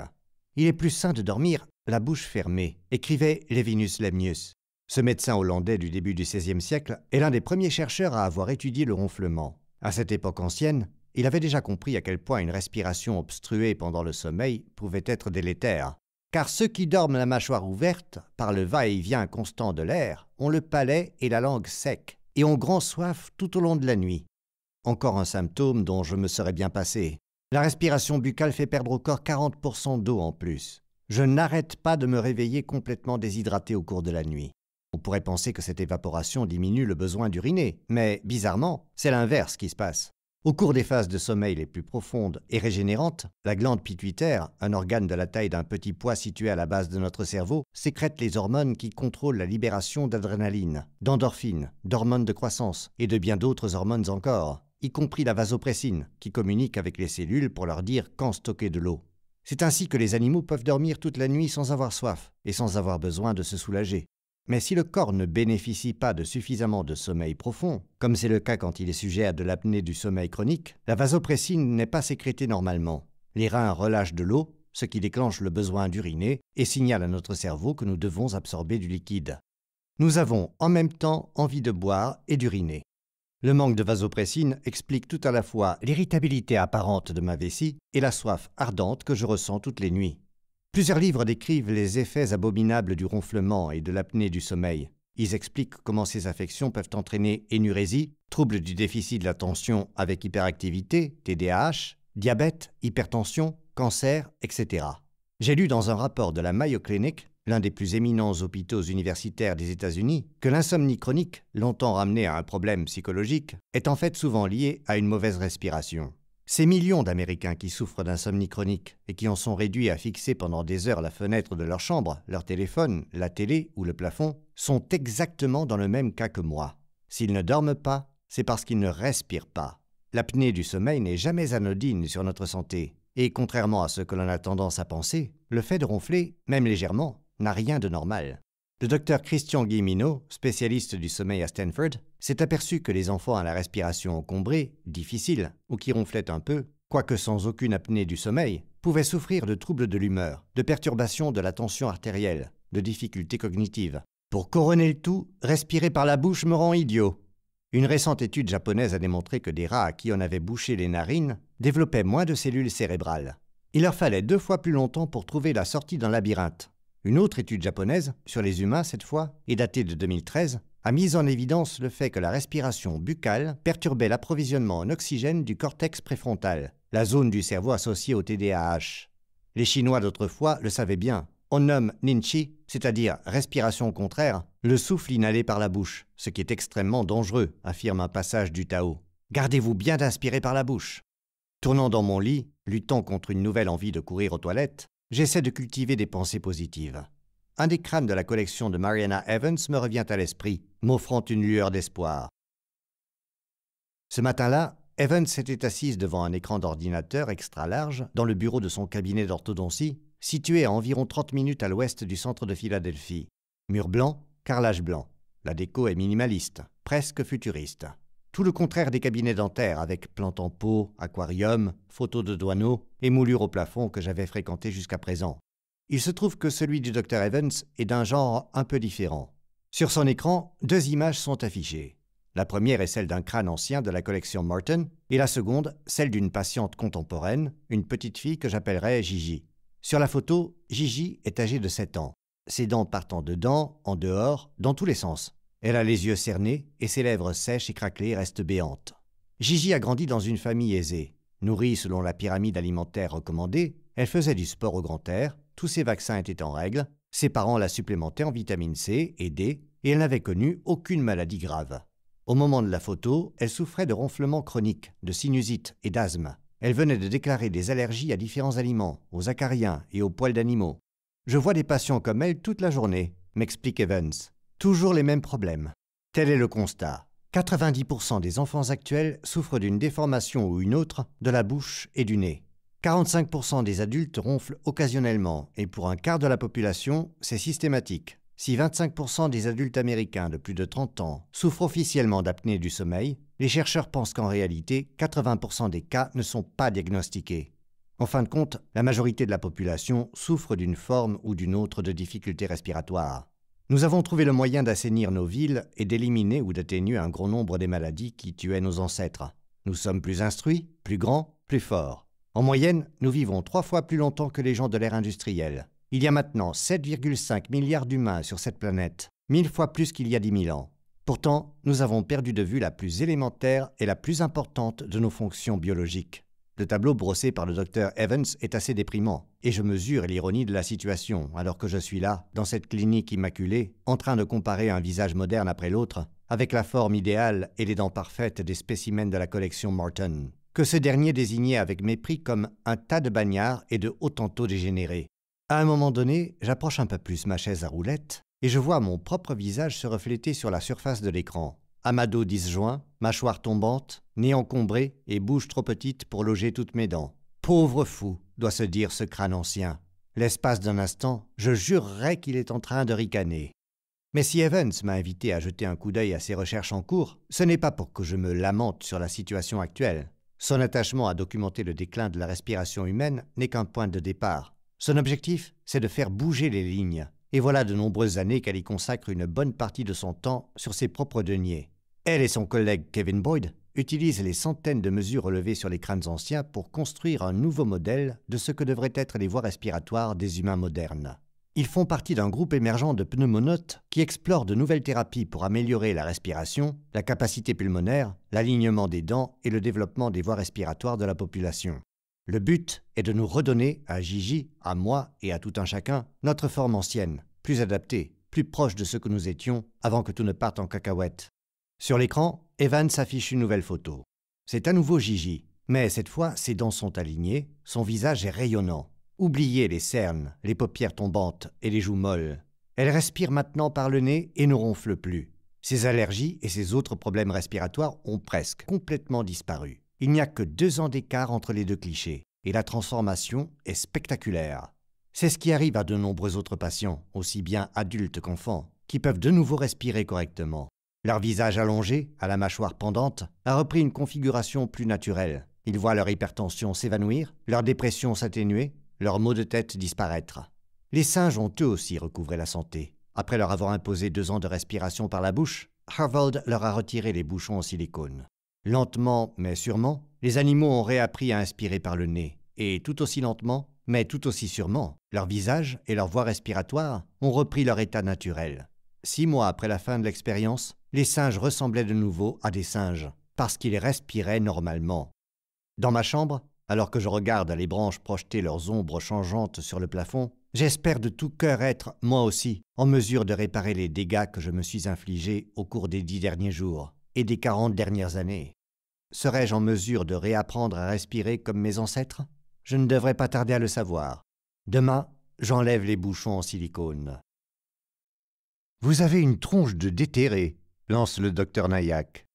Il est plus sain de dormir la bouche fermée, écrivait Levinus Lemnius. Ce médecin hollandais du début du XVIe siècle est l'un des premiers chercheurs à avoir étudié le ronflement. À cette époque ancienne, il avait déjà compris à quel point une respiration obstruée pendant le sommeil pouvait être délétère, car ceux qui dorment la mâchoire ouverte, par le va-et-vient constant de l'air, ont le palais et la langue secs, et ont grand soif tout au long de la nuit. Encore un symptôme dont je me serais bien passé. La respiration buccale fait perdre au corps 40% d'eau en plus. Je n'arrête pas de me réveiller complètement déshydraté au cours de la nuit. On pourrait penser que cette évaporation diminue le besoin d'uriner, mais bizarrement, c'est l'inverse qui se passe. Au cours des phases de sommeil les plus profondes et régénérantes, la glande pituitaire, un organe de la taille d'un petit pois situé à la base de notre cerveau, sécrète les hormones qui contrôlent la libération d'adrénaline, d'endorphines, d'hormones de croissance et de bien d'autres hormones encore, y compris la vasopressine, qui communique avec les cellules pour leur dire quand stocker de l'eau. C'est ainsi que les animaux peuvent dormir toute la nuit sans avoir soif et sans avoir besoin de se soulager. Mais si le corps ne bénéficie pas de suffisamment de sommeil profond, comme c'est le cas quand il est sujet à de l'apnée du sommeil chronique, la vasopressine n'est pas sécrétée normalement. Les reins relâchent de l'eau, ce qui déclenche le besoin d'uriner et signale à notre cerveau que nous devons absorber du liquide. Nous avons en même temps envie de boire et d'uriner. Le manque de vasopressine explique tout à la fois l'irritabilité apparente de ma vessie et la soif ardente que je ressens toutes les nuits. Plusieurs livres décrivent les effets abominables du ronflement et de l'apnée du sommeil. Ils expliquent comment ces affections peuvent entraîner énurésie, troubles du déficit de l'attention avec hyperactivité, TDAH, diabète, hypertension, cancer, etc. J'ai lu dans un rapport de la Mayo Clinic, l'un des plus éminents hôpitaux universitaires des États-Unis, que l'insomnie chronique, longtemps ramenée à un problème psychologique, est en fait souvent liée à une mauvaise respiration. Ces millions d'Américains qui souffrent d'insomnie chronique et qui en sont réduits à fixer pendant des heures la fenêtre de leur chambre, leur téléphone, la télé ou le plafond, sont exactement dans le même cas que moi. S'ils ne dorment pas, c'est parce qu'ils ne respirent pas. L'apnée du sommeil n'est jamais anodine sur notre santé, et contrairement à ce que l'on a tendance à penser, le fait de ronfler, même légèrement, n'a rien de normal. Le docteur Christian Guimino, spécialiste du sommeil à Stanford, s'est aperçu que les enfants à la respiration encombrée, difficile, ou qui ronflaient un peu, quoique sans aucune apnée du sommeil, pouvaient souffrir de troubles de l'humeur, de perturbations de la tension artérielle, de difficultés cognitives. Pour couronner le tout, respirer par la bouche me rend idiot. Une récente étude japonaise a démontré que des rats à qui on avait bouché les narines développaient moins de cellules cérébrales. Il leur fallait deux fois plus longtemps pour trouver la sortie d'un labyrinthe. Une autre étude japonaise, sur les humains cette fois, et datée de 2013, a mis en évidence le fait que la respiration buccale perturbait l'approvisionnement en oxygène du cortex préfrontal, la zone du cerveau associée au TDAH. Les Chinois d'autrefois le savaient bien. On nomme ninchi, c'est-à-dire respiration contraire, le souffle inhalé par la bouche, ce qui est extrêmement dangereux, affirme un passage du Tao. Gardez-vous bien d'inspirer par la bouche. Tournant dans mon lit, luttant contre une nouvelle envie de courir aux toilettes, j'essaie de cultiver des pensées positives. Un des crânes de la collection de Mariana Evans me revient à l'esprit, m'offrant une lueur d'espoir. Ce matin-là, Evans était assise devant un écran d'ordinateur extra large dans le bureau de son cabinet d'orthodontie, situé à environ 30 minutes à l'ouest du centre de Philadelphie. Mur blanc, carrelage blanc. La déco est minimaliste, presque futuriste. Tout le contraire des cabinets dentaires avec plantes en pot, aquarium, photos de douaneaux et moulures au plafond que j'avais fréquentées jusqu'à présent. Il se trouve que celui du Dr Evans est d'un genre un peu différent. Sur son écran, deux images sont affichées. La première est celle d'un crâne ancien de la collection Morton et la seconde, celle d'une patiente contemporaine, une petite fille que j'appellerai Gigi. Sur la photo, Gigi est âgée de 7 ans, ses dents partant dedans, en dehors, dans tous les sens. Elle a les yeux cernés et ses lèvres sèches et craquelées restent béantes. Gigi a grandi dans une famille aisée. Nourrie selon la pyramide alimentaire recommandée, elle faisait du sport au grand air, tous ses vaccins étaient en règle, ses parents la supplémentaient en vitamine C et D, et elle n'avait connu aucune maladie grave. Au moment de la photo, elle souffrait de ronflements chroniques, de sinusite et d'asthme. Elle venait de déclarer des allergies à différents aliments, aux acariens et aux poils d'animaux. Je vois des patients comme elle toute la journée, m'explique Evans. Toujours les mêmes problèmes. Tel est le constat. 90% des enfants actuels souffrent d'une déformation ou une autre de la bouche et du nez. 45% des adultes ronflent occasionnellement et pour un quart de la population, c'est systématique. Si 25% des adultes américains de plus de 30 ans souffrent officiellement d'apnée du sommeil, les chercheurs pensent qu'en réalité, 80% des cas ne sont pas diagnostiqués. En fin de compte, la majorité de la population souffre d'une forme ou d'une autre de difficultés respiratoires. Nous avons trouvé le moyen d'assainir nos villes et d'éliminer ou d'atténuer un grand nombre des maladies qui tuaient nos ancêtres. Nous sommes plus instruits, plus grands, plus forts. En moyenne, nous vivons trois fois plus longtemps que les gens de l'ère industrielle. Il y a maintenant 7,5 milliards d'humains sur cette planète, mille fois plus qu'il y a 10 000 ans. Pourtant, nous avons perdu de vue la plus élémentaire et la plus importante de nos fonctions biologiques, le tableau brossé par le docteur Evans est assez déprimant, et je mesure l'ironie de la situation alors que je suis là, dans cette clinique immaculée, en train de comparer un visage moderne après l'autre, avec la forme idéale et les dents parfaites des spécimens de la collection Morton, que ce dernier désignait avec mépris comme un tas de bagnards et de haut tantôt dégénérés. À un moment donné, j'approche un peu plus ma chaise à roulettes, et je vois mon propre visage se refléter sur la surface de l'écran. Amado disjoint, mâchoire tombante, nez encombré et bouche trop petite pour loger toutes mes dents. Pauvre fou, doit se dire ce crâne ancien. L'espace d'un instant, je jurerais qu'il est en train de ricaner. Mais si Evans m'a invité à jeter un coup d'œil à ses recherches en cours, ce n'est pas pour que je me lamente sur la situation actuelle. Son attachement à documenter le déclin de la respiration humaine n'est qu'un point de départ. Son objectif, c'est de faire bouger les lignes, et voilà de nombreuses années qu'elle y consacre une bonne partie de son temps sur ses propres deniers. Elle et son collègue Kevin Boyd utilisent les centaines de mesures relevées sur les crânes anciens pour construire un nouveau modèle de ce que devraient être les voies respiratoires des humains modernes. Ils font partie d'un groupe émergent de pneumonautes qui explore de nouvelles thérapies pour améliorer la respiration, la capacité pulmonaire, l'alignement des dents et le développement des voies respiratoires de la population. Le but est de nous redonner à Gigi, à moi et à tout un chacun notre forme ancienne, plus adaptée, plus proche de ce que nous étions avant que tout ne parte en cacahuète. Sur l'écran, Evan s'affiche une nouvelle photo. C'est à nouveau Gigi, mais cette fois ses dents sont alignées, son visage est rayonnant. Oubliez les cernes, les paupières tombantes et les joues molles. Elle respire maintenant par le nez et ne ronfle plus. Ses allergies et ses autres problèmes respiratoires ont presque complètement disparu. Il n'y a que deux ans d'écart entre les deux clichés, et la transformation est spectaculaire. C'est ce qui arrive à de nombreux autres patients, aussi bien adultes qu'enfants, qui peuvent de nouveau respirer correctement. Leur visage allongé, à la mâchoire pendante, a repris une configuration plus naturelle. Ils voient leur hypertension s'évanouir, leur dépression s'atténuer, leurs maux de tête disparaître. Les singes ont eux aussi recouvré la santé. Après leur avoir imposé deux ans de respiration par la bouche, Harvard leur a retiré les bouchons en silicone. Lentement, mais sûrement, les animaux ont réappris à inspirer par le nez, et tout aussi lentement, mais tout aussi sûrement, leur visage et leur voix respiratoire ont repris leur état naturel. Six mois après la fin de l'expérience, les singes ressemblaient de nouveau à des singes, parce qu'ils respiraient normalement. Dans ma chambre, alors que je regarde les branches projeter leurs ombres changeantes sur le plafond, j'espère de tout cœur être, moi aussi, en mesure de réparer les dégâts que je me suis infligés au cours des dix derniers jours et des quarante dernières années. Serais-je en mesure de réapprendre à respirer comme mes ancêtres Je ne devrais pas tarder à le savoir. Demain, j'enlève les bouchons en silicone. Vous avez une tronche de déterré, lance le docteur Nayak.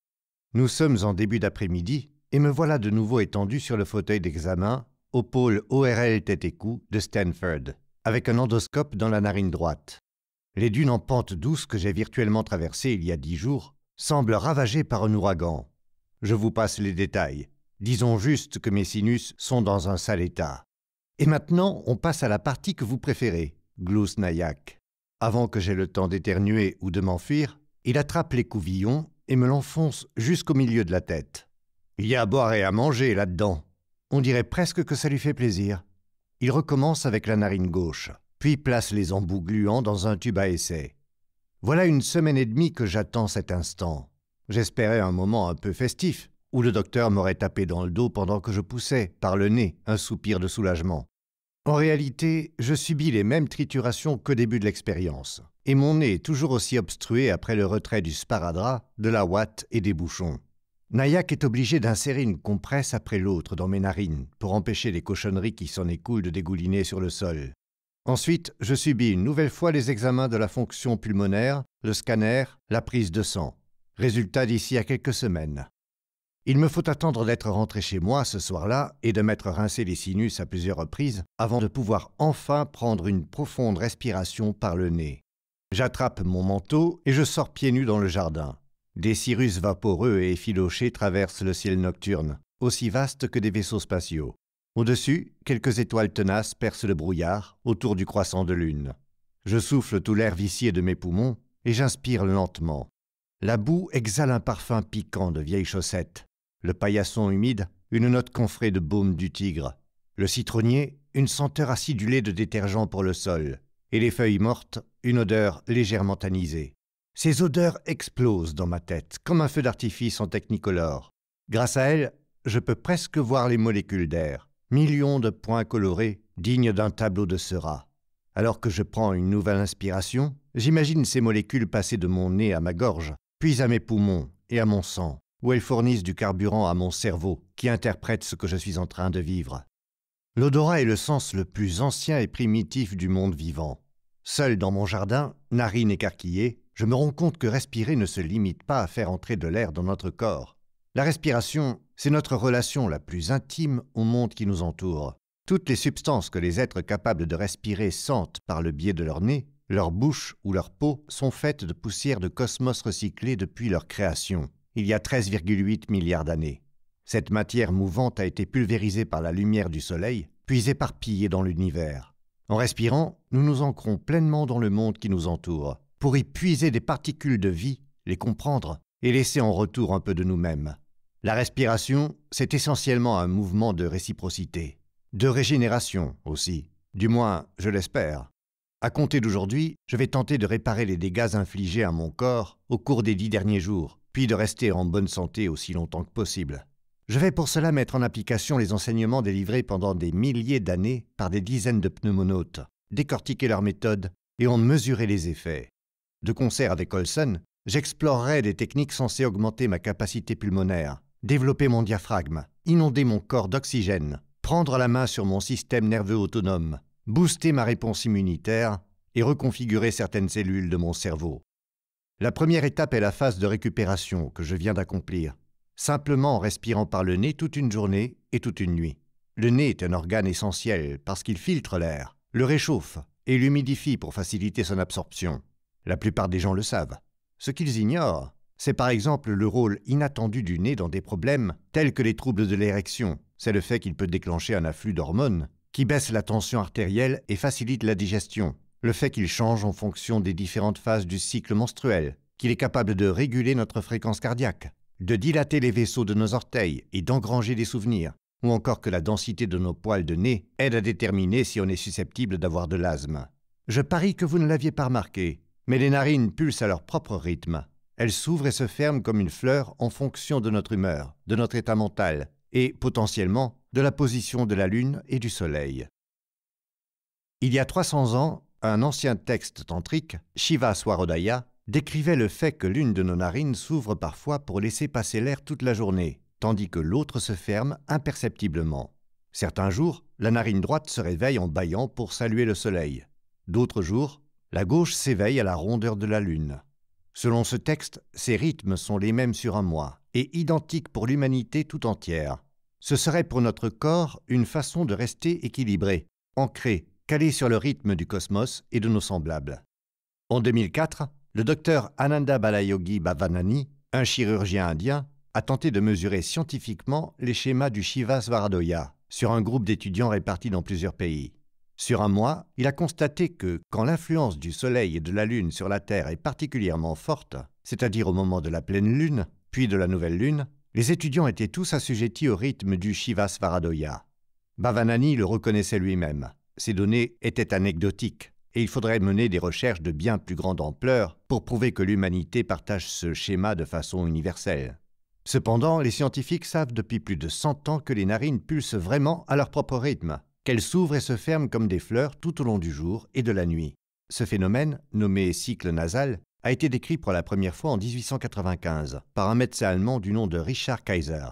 Nous sommes en début d'après-midi et me voilà de nouveau étendu sur le fauteuil d'examen au pôle ORL tête cou de Stanford, avec un endoscope dans la narine droite. Les dunes en pente douce que j'ai virtuellement traversées il y a dix jours semble ravagé par un ouragan. Je vous passe les détails. Disons juste que mes sinus sont dans un sale état. Et maintenant, on passe à la partie que vous préférez, glousse Avant que j'aie le temps d'éternuer ou de m'enfuir, il attrape les couvillons et me l'enfonce jusqu'au milieu de la tête. Il y a à boire et à manger là-dedans. On dirait presque que ça lui fait plaisir. Il recommence avec la narine gauche, puis place les embouts gluants dans un tube à essai. Voilà une semaine et demie que j'attends cet instant. J'espérais un moment un peu festif, où le docteur m'aurait tapé dans le dos pendant que je poussais, par le nez, un soupir de soulagement. En réalité, je subis les mêmes triturations qu'au début de l'expérience, et mon nez est toujours aussi obstrué après le retrait du sparadrap, de la ouate et des bouchons. Nayak est obligé d'insérer une compresse après l'autre dans mes narines pour empêcher les cochonneries qui s'en écoulent de dégouliner sur le sol. Ensuite, je subis une nouvelle fois les examens de la fonction pulmonaire, le scanner, la prise de sang. Résultat d'ici à quelques semaines. Il me faut attendre d'être rentré chez moi ce soir-là et de m'être rincé les sinus à plusieurs reprises avant de pouvoir enfin prendre une profonde respiration par le nez. J'attrape mon manteau et je sors pieds nus dans le jardin. Des cirrus vaporeux et effilochés traversent le ciel nocturne, aussi vaste que des vaisseaux spatiaux. Au-dessus, quelques étoiles tenaces percent le brouillard autour du croissant de lune. Je souffle tout l'air vicié de mes poumons et j'inspire lentement. La boue exhale un parfum piquant de vieilles chaussettes. Le paillasson humide, une note confrée de baume du tigre. Le citronnier, une senteur acidulée de détergent pour le sol. Et les feuilles mortes, une odeur légèrement tanisée. Ces odeurs explosent dans ma tête, comme un feu d'artifice en technicolore. Grâce à elles, je peux presque voir les molécules d'air millions de points colorés dignes d'un tableau de Seurat. Alors que je prends une nouvelle inspiration, j'imagine ces molécules passer de mon nez à ma gorge, puis à mes poumons et à mon sang, où elles fournissent du carburant à mon cerveau qui interprète ce que je suis en train de vivre. L'odorat est le sens le plus ancien et primitif du monde vivant. Seul dans mon jardin, narine écarquillée, je me rends compte que respirer ne se limite pas à faire entrer de l'air dans notre corps. La respiration, c'est notre relation la plus intime au monde qui nous entoure. Toutes les substances que les êtres capables de respirer sentent par le biais de leur nez, leur bouche ou leur peau sont faites de poussière de cosmos recyclée depuis leur création, il y a 13,8 milliards d'années. Cette matière mouvante a été pulvérisée par la lumière du Soleil, puis éparpillée dans l'univers. En respirant, nous nous ancrons pleinement dans le monde qui nous entoure, pour y puiser des particules de vie, les comprendre et laisser en retour un peu de nous-mêmes. La respiration, c'est essentiellement un mouvement de réciprocité, de régénération aussi, du moins je l'espère. À compter d'aujourd'hui, je vais tenter de réparer les dégâts infligés à mon corps au cours des dix derniers jours, puis de rester en bonne santé aussi longtemps que possible. Je vais pour cela mettre en application les enseignements délivrés pendant des milliers d'années par des dizaines de pneumonautes, décortiquer leurs méthodes et en mesurer les effets. De concert avec Olson, j'explorerai des techniques censées augmenter ma capacité pulmonaire, développer mon diaphragme, inonder mon corps d'oxygène, prendre la main sur mon système nerveux autonome, booster ma réponse immunitaire et reconfigurer certaines cellules de mon cerveau. La première étape est la phase de récupération que je viens d'accomplir, simplement en respirant par le nez toute une journée et toute une nuit. Le nez est un organe essentiel parce qu'il filtre l'air, le réchauffe et l'humidifie pour faciliter son absorption. La plupart des gens le savent. Ce qu'ils ignorent, c'est par exemple le rôle inattendu du nez dans des problèmes tels que les troubles de l'érection. C'est le fait qu'il peut déclencher un afflux d'hormones qui baisse la tension artérielle et facilite la digestion. Le fait qu'il change en fonction des différentes phases du cycle menstruel, qu'il est capable de réguler notre fréquence cardiaque, de dilater les vaisseaux de nos orteils et d'engranger des souvenirs, ou encore que la densité de nos poils de nez aide à déterminer si on est susceptible d'avoir de l'asthme. Je parie que vous ne l'aviez pas remarqué, mais les narines pulsent à leur propre rythme elle s'ouvre et se ferme comme une fleur en fonction de notre humeur, de notre état mental et, potentiellement, de la position de la Lune et du Soleil. Il y a 300 ans, un ancien texte tantrique, Shiva Swarodaya, décrivait le fait que l'une de nos narines s'ouvre parfois pour laisser passer l'air toute la journée, tandis que l'autre se ferme imperceptiblement. Certains jours, la narine droite se réveille en bâillant pour saluer le soleil. D'autres jours, la gauche s'éveille à la rondeur de la lune. Selon ce texte, ces rythmes sont les mêmes sur un mois et identiques pour l'humanité tout entière. Ce serait pour notre corps une façon de rester équilibré, ancré, calé sur le rythme du cosmos et de nos semblables. En 2004, le docteur Ananda Balayogi Bhavanani, un chirurgien indien, a tenté de mesurer scientifiquement les schémas du Shiva Svaradoya sur un groupe d'étudiants répartis dans plusieurs pays. Sur un mois, il a constaté que, quand l'influence du Soleil et de la Lune sur la Terre est particulièrement forte, c'est-à-dire au moment de la pleine Lune, puis de la nouvelle Lune, les étudiants étaient tous assujettis au rythme du Shiva Svaradoya. Bhavanani le reconnaissait lui-même. Ces données étaient anecdotiques, et il faudrait mener des recherches de bien plus grande ampleur pour prouver que l'humanité partage ce schéma de façon universelle. Cependant, les scientifiques savent depuis plus de 100 ans que les narines pulsent vraiment à leur propre rythme, qu'elles s'ouvrent et se ferment comme des fleurs tout au long du jour et de la nuit. Ce phénomène, nommé cycle nasal, a été décrit pour la première fois en 1895 par un médecin allemand du nom de Richard Kaiser.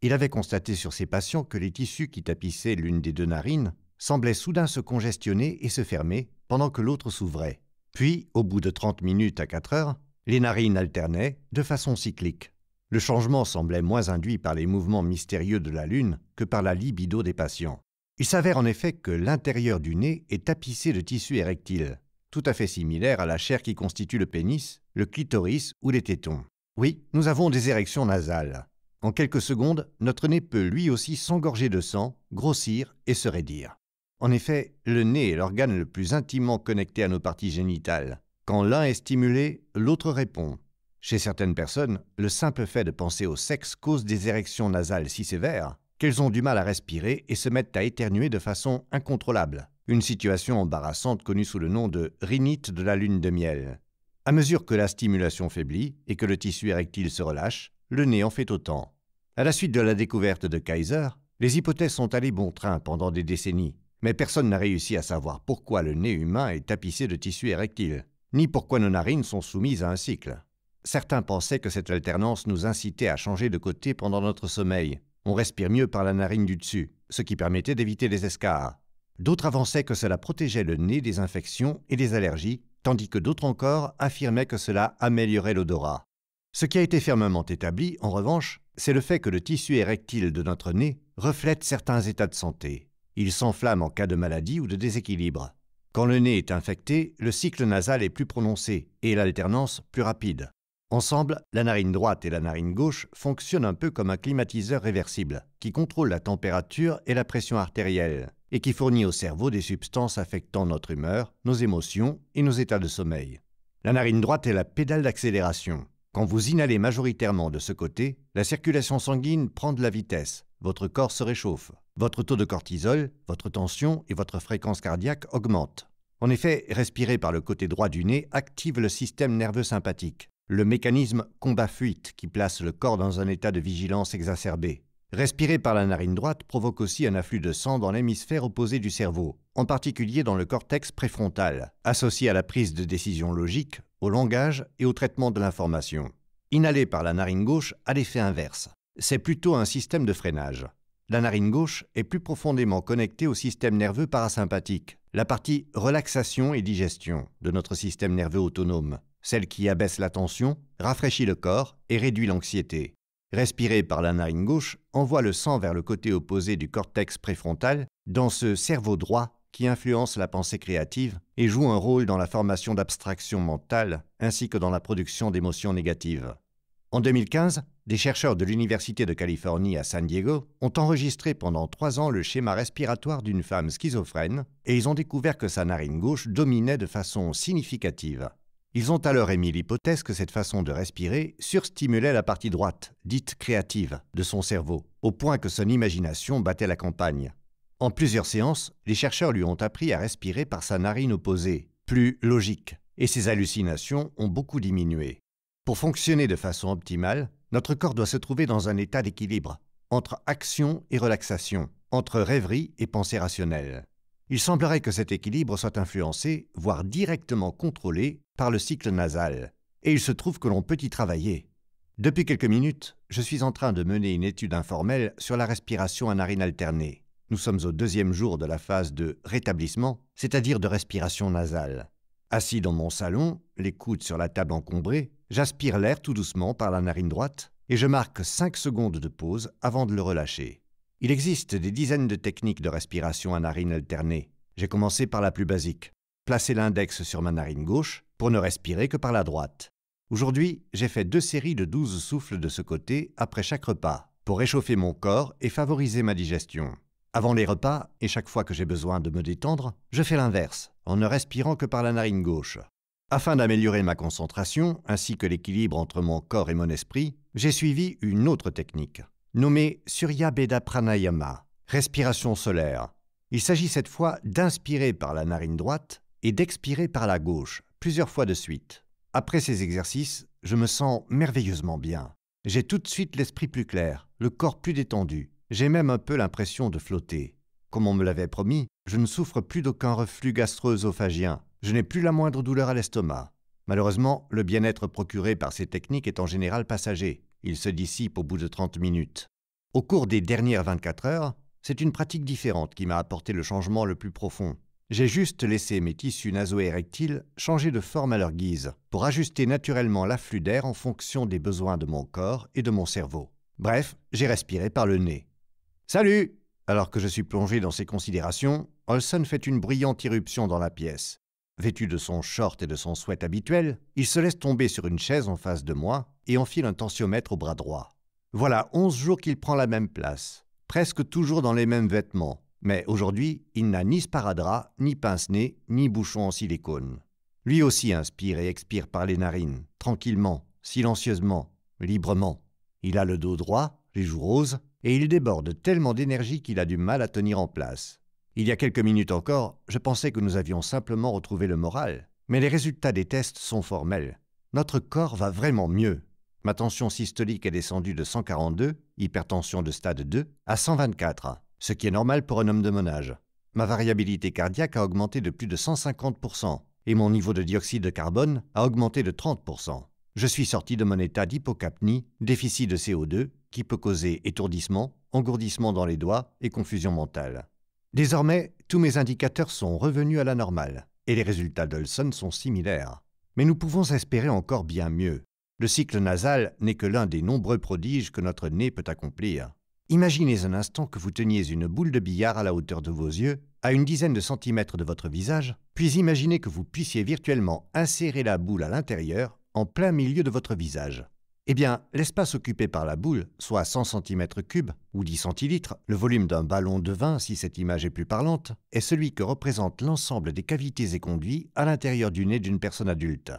Il avait constaté sur ses patients que les tissus qui tapissaient l'une des deux narines semblaient soudain se congestionner et se fermer pendant que l'autre s'ouvrait. Puis, au bout de 30 minutes à 4 heures, les narines alternaient de façon cyclique. Le changement semblait moins induit par les mouvements mystérieux de la Lune que par la libido des patients. Il s'avère en effet que l'intérieur du nez est tapissé de tissu érectile, tout à fait similaire à la chair qui constitue le pénis, le clitoris ou les tétons. Oui, nous avons des érections nasales. En quelques secondes, notre nez peut lui aussi s'engorger de sang, grossir et se raidir. En effet, le nez est l'organe le plus intimement connecté à nos parties génitales. Quand l'un est stimulé, l'autre répond. Chez certaines personnes, le simple fait de penser au sexe cause des érections nasales si sévères qu'elles ont du mal à respirer et se mettent à éternuer de façon incontrôlable, une situation embarrassante connue sous le nom de rhinite de la lune de miel. À mesure que la stimulation faiblit et que le tissu érectile se relâche, le nez en fait autant. À la suite de la découverte de Kaiser, les hypothèses sont allées bon train pendant des décennies, mais personne n'a réussi à savoir pourquoi le nez humain est tapissé de tissu érectile, ni pourquoi nos narines sont soumises à un cycle. Certains pensaient que cette alternance nous incitait à changer de côté pendant notre sommeil, on respire mieux par la narine du dessus, ce qui permettait d'éviter les escarres. D'autres avançaient que cela protégeait le nez des infections et des allergies, tandis que d'autres encore affirmaient que cela améliorait l'odorat. Ce qui a été fermement établi, en revanche, c'est le fait que le tissu érectile de notre nez reflète certains états de santé. Il s'enflamme en cas de maladie ou de déséquilibre. Quand le nez est infecté, le cycle nasal est plus prononcé et l'alternance plus rapide. Ensemble, la narine droite et la narine gauche fonctionnent un peu comme un climatiseur réversible, qui contrôle la température et la pression artérielle, et qui fournit au cerveau des substances affectant notre humeur, nos émotions et nos états de sommeil. La narine droite est la pédale d'accélération. Quand vous inhalez majoritairement de ce côté, la circulation sanguine prend de la vitesse, votre corps se réchauffe, votre taux de cortisol, votre tension et votre fréquence cardiaque augmentent. En effet, respirer par le côté droit du nez active le système nerveux sympathique, le mécanisme combat-fuite qui place le corps dans un état de vigilance exacerbé. Respirer par la narine droite provoque aussi un afflux de sang dans l'hémisphère opposé du cerveau, en particulier dans le cortex préfrontal, associé à la prise de décision logique, au langage et au traitement de l'information. Inhaler par la narine gauche a l'effet inverse. C'est plutôt un système de freinage. La narine gauche est plus profondément connectée au système nerveux parasympathique, la partie relaxation et digestion de notre système nerveux autonome, celle qui abaisse la tension, rafraîchit le corps et réduit l'anxiété. Respirer par la narine gauche, envoie le sang vers le côté opposé du cortex préfrontal, dans ce cerveau droit qui influence la pensée créative et joue un rôle dans la formation d'abstractions mentales ainsi que dans la production d'émotions négatives. En 2015, des chercheurs de l'Université de Californie à San Diego ont enregistré pendant trois ans le schéma respiratoire d'une femme schizophrène et ils ont découvert que sa narine gauche dominait de façon significative. Ils ont alors émis l'hypothèse que cette façon de respirer surstimulait la partie droite, dite créative, de son cerveau, au point que son imagination battait la campagne. En plusieurs séances, les chercheurs lui ont appris à respirer par sa narine opposée, plus logique, et ses hallucinations ont beaucoup diminué. Pour fonctionner de façon optimale, notre corps doit se trouver dans un état d'équilibre, entre action et relaxation, entre rêverie et pensée rationnelle. Il semblerait que cet équilibre soit influencé, voire directement contrôlé, par le cycle nasal, et il se trouve que l'on peut y travailler. Depuis quelques minutes, je suis en train de mener une étude informelle sur la respiration à narine alternée. Nous sommes au deuxième jour de la phase de rétablissement, c'est-à-dire de respiration nasale. Assis dans mon salon, les coudes sur la table encombrée, j'aspire l'air tout doucement par la narine droite et je marque 5 secondes de pause avant de le relâcher. Il existe des dizaines de techniques de respiration à narine alternée. J'ai commencé par la plus basique. Placer l'index sur ma narine gauche, pour ne respirer que par la droite. Aujourd'hui, j'ai fait deux séries de douze souffles de ce côté après chaque repas, pour réchauffer mon corps et favoriser ma digestion. Avant les repas, et chaque fois que j'ai besoin de me détendre, je fais l'inverse, en ne respirant que par la narine gauche. Afin d'améliorer ma concentration ainsi que l'équilibre entre mon corps et mon esprit, j'ai suivi une autre technique, nommée Surya Beda Pranayama, respiration solaire. Il s'agit cette fois d'inspirer par la narine droite et d'expirer par la gauche, plusieurs fois de suite. Après ces exercices, je me sens merveilleusement bien. J'ai tout de suite l'esprit plus clair, le corps plus détendu. J'ai même un peu l'impression de flotter. Comme on me l'avait promis, je ne souffre plus d'aucun reflux gastro-œsophagien. Je n'ai plus la moindre douleur à l'estomac. Malheureusement, le bien-être procuré par ces techniques est en général passager. Il se dissipe au bout de 30 minutes. Au cours des dernières 24 heures, c'est une pratique différente qui m'a apporté le changement le plus profond. J'ai juste laissé mes tissus naso-érectiles changer de forme à leur guise, pour ajuster naturellement l'afflux d'air en fonction des besoins de mon corps et de mon cerveau. Bref, j'ai respiré par le nez. Salut Alors que je suis plongé dans ces considérations, Olson fait une brillante irruption dans la pièce. Vêtu de son short et de son sweat habituel, il se laisse tomber sur une chaise en face de moi et enfile un tensiomètre au bras droit. Voilà onze jours qu'il prend la même place, presque toujours dans les mêmes vêtements, mais aujourd'hui, il n'a ni sparadrap, ni pince-nez, ni bouchon en silicone. Lui aussi inspire et expire par les narines, tranquillement, silencieusement, librement. Il a le dos droit, les joues roses, et il déborde tellement d'énergie qu'il a du mal à tenir en place. Il y a quelques minutes encore, je pensais que nous avions simplement retrouvé le moral, mais les résultats des tests sont formels. Notre corps va vraiment mieux. Ma tension systolique est descendue de 142, hypertension de stade 2, à 124 ce qui est normal pour un homme de mon âge. Ma variabilité cardiaque a augmenté de plus de 150% et mon niveau de dioxyde de carbone a augmenté de 30%. Je suis sorti de mon état d'hypocapnie, déficit de CO2, qui peut causer étourdissement, engourdissement dans les doigts et confusion mentale. Désormais, tous mes indicateurs sont revenus à la normale et les résultats d'Olson sont similaires. Mais nous pouvons espérer encore bien mieux. Le cycle nasal n'est que l'un des nombreux prodiges que notre nez peut accomplir. Imaginez un instant que vous teniez une boule de billard à la hauteur de vos yeux, à une dizaine de centimètres de votre visage, puis imaginez que vous puissiez virtuellement insérer la boule à l'intérieur, en plein milieu de votre visage. Eh bien, l'espace occupé par la boule, soit 100 cm3 ou 10 centilitres, le volume d'un ballon de vin si cette image est plus parlante, est celui que représente l'ensemble des cavités et conduits à l'intérieur du nez d'une personne adulte.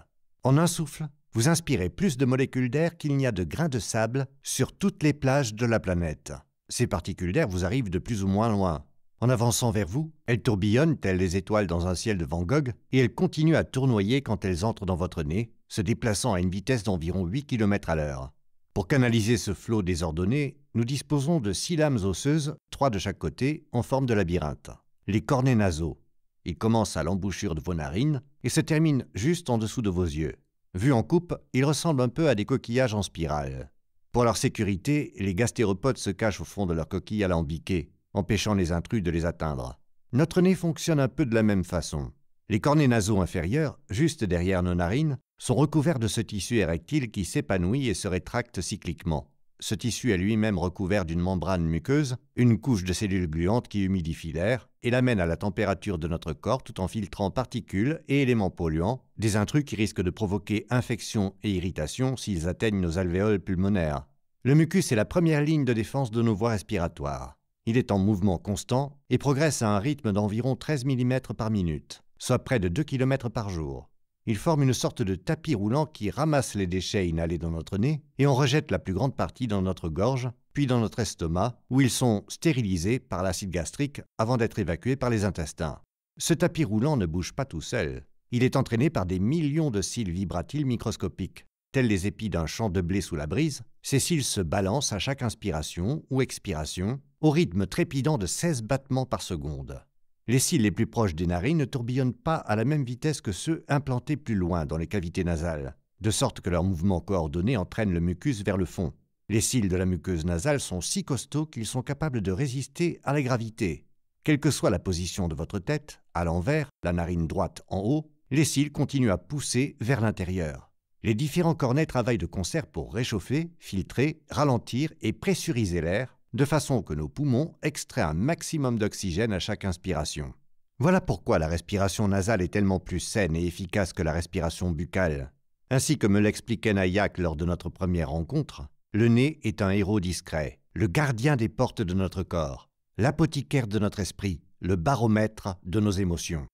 En un souffle, vous inspirez plus de molécules d'air qu'il n'y a de grains de sable sur toutes les plages de la planète. Ces particules d'air vous arrivent de plus ou moins loin. En avançant vers vous, elles tourbillonnent telles les étoiles dans un ciel de Van Gogh et elles continuent à tournoyer quand elles entrent dans votre nez, se déplaçant à une vitesse d'environ 8 km à l'heure. Pour canaliser ce flot désordonné, nous disposons de six lames osseuses, trois de chaque côté, en forme de labyrinthe. Les cornets nasaux. Ils commencent à l'embouchure de vos narines et se terminent juste en dessous de vos yeux. Vu en coupe, ils ressemblent un peu à des coquillages en spirale. Pour leur sécurité, les gastéropodes se cachent au fond de leur coquille alambiquée, empêchant les intrus de les atteindre. Notre nez fonctionne un peu de la même façon. Les cornets nasaux inférieurs, juste derrière nos narines, sont recouverts de ce tissu érectile qui s'épanouit et se rétracte cycliquement. Ce tissu est lui-même recouvert d'une membrane muqueuse, une couche de cellules gluantes qui humidifie l'air et l'amène à la température de notre corps tout en filtrant particules et éléments polluants, des intrus qui risquent de provoquer infection et irritation s'ils atteignent nos alvéoles pulmonaires. Le mucus est la première ligne de défense de nos voies respiratoires. Il est en mouvement constant et progresse à un rythme d'environ 13 mm par minute, soit près de 2 km par jour. Il forme une sorte de tapis roulant qui ramasse les déchets inhalés dans notre nez et on rejette la plus grande partie dans notre gorge, puis dans notre estomac, où ils sont stérilisés par l'acide gastrique avant d'être évacués par les intestins. Ce tapis roulant ne bouge pas tout seul. Il est entraîné par des millions de cils vibratiles microscopiques. Tels les épis d'un champ de blé sous la brise, ces cils se balancent à chaque inspiration ou expiration au rythme trépidant de 16 battements par seconde. Les cils les plus proches des narines ne tourbillonnent pas à la même vitesse que ceux implantés plus loin dans les cavités nasales, de sorte que leur mouvement coordonné entraîne le mucus vers le fond. Les cils de la muqueuse nasale sont si costauds qu'ils sont capables de résister à la gravité. Quelle que soit la position de votre tête, à l'envers, la narine droite en haut, les cils continuent à pousser vers l'intérieur. Les différents cornets travaillent de concert pour réchauffer, filtrer, ralentir et pressuriser l'air de façon que nos poumons extraient un maximum d'oxygène à chaque inspiration. Voilà pourquoi la respiration nasale est tellement plus saine et efficace que la respiration buccale. Ainsi que me l'expliquait Nayak lors de notre première rencontre, le nez est un héros discret, le gardien des portes de notre corps, l'apothicaire de notre esprit, le baromètre de nos émotions.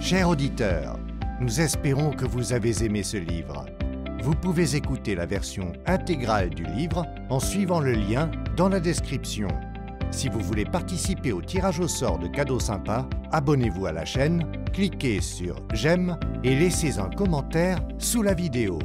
Chers auditeurs, nous espérons que vous avez aimé ce livre. Vous pouvez écouter la version intégrale du livre en suivant le lien dans la description. Si vous voulez participer au tirage au sort de cadeaux sympas, abonnez-vous à la chaîne, cliquez sur « J'aime » et laissez un commentaire sous la vidéo.